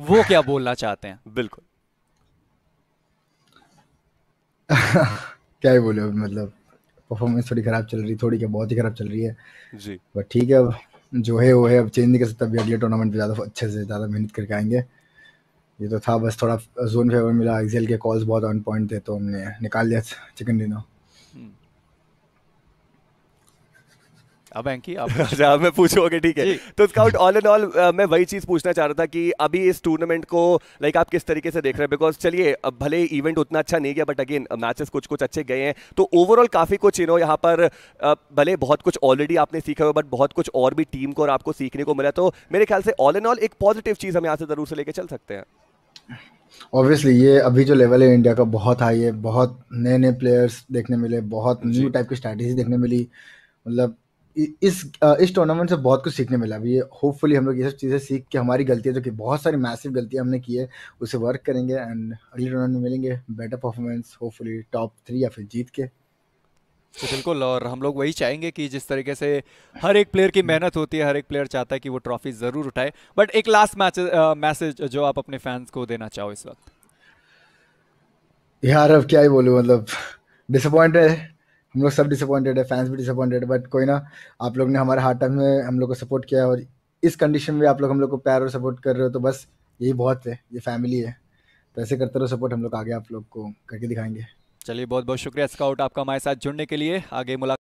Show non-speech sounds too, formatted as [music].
वो क्या बोलना चाहते हैं बिल्कुल [laughs] क्या ही बोले मतलब परफॉर्मेंस थोड़ी खराब चल रही थोड़ी क्या बहुत ही खराब चल रही है जी बट ठीक है अब जो है वो है अब चेंज नहीं कर सकता अगले टूर्नामेंट पे ज़्यादा अच्छे से ज़्यादा मेहनत करके आएंगे ये तो था बस थोड़ा जोन फेवर मिला एक्सेल के कॉल्स बहुत ऑन पॉइंट थे तो हमने निकाल लिया चिकन डिनर अब एंकी आप [laughs] अच्छा मैं पूछोगे ठीक है तो स्काउट ऑल एंड ऑल मैं वही चीज़ पूछना चाह रहा था कि अभी इस टूर्नामेंट को लाइक आप किस तरीके से देख रहे हैं बिकॉज चलिए भले इवेंट उतना अच्छा नहीं गया बट अगेन मैचेस कुछ कुछ अच्छे गए हैं तो ओवरऑल काफ़ी कुछ यू यहाँ पर भले बहुत कुछ ऑलरेडी आपने सीखा हुआ बट बहुत कुछ और भी टीम को और आपको सीखने को मिला तो मेरे ख्याल से ऑल एंड ऑल एक पॉजिटिव चीज़ हम यहाँ से ज़रूर से लेके चल सकते हैं ऑब्वियसली ये अभी जो लेवल है इंडिया का बहुत हाई है बहुत नए नए प्लेयर्स देखने मिले बहुत न्यू टाइप की स्ट्रैटेजी देखने मिली मतलब इस इस टूर्नामेंट से बहुत कुछ सीखने मिला अभी ये होपफुली हम लोग ये सब चीज़ें सीख के हमारी गलतियाँ जो कि बहुत सारी मैसिव गलतियाँ हमने की है उसे वर्क करेंगे एंड अगले टूर्नामेंट में मिलेंगे better performance hopefully top three या फिर जीत के तो बिल्कुल और हम लोग वही चाहेंगे कि जिस तरीके से हर एक प्लेयर की हम्म। मेहनत होती है हर एक प्लेयर चाहता है कि वो ट्रॉफी ज़रूर उठाए बट एक लास्ट मैच मैसेज जो आप अपने फैंस को देना चाहो इस वक्त यार अब क्या ही बोलूँ मतलब डिसअपॉइंट है हम लोग सब डिसअपॉइंटेड है फैंस भी डिसअपॉइंटेड बट कोई ना आप लोग ने हमारे हार्ड टाइम में हम लोग को सपोर्ट किया और इस कंडीशन में आप लोग हम लोग को प्यार और सपोर्ट कर रहे हो तो बस यही बहुत है ये फैमिली है तो ऐसे करते रहो सपोर्ट हम लोग आगे आप लोग को करके दिखाएंगे चलिए बहुत बहुत शुक्रिया स्काउट आपका हमारे साथ जुड़ने के लिए आगे मुलाकात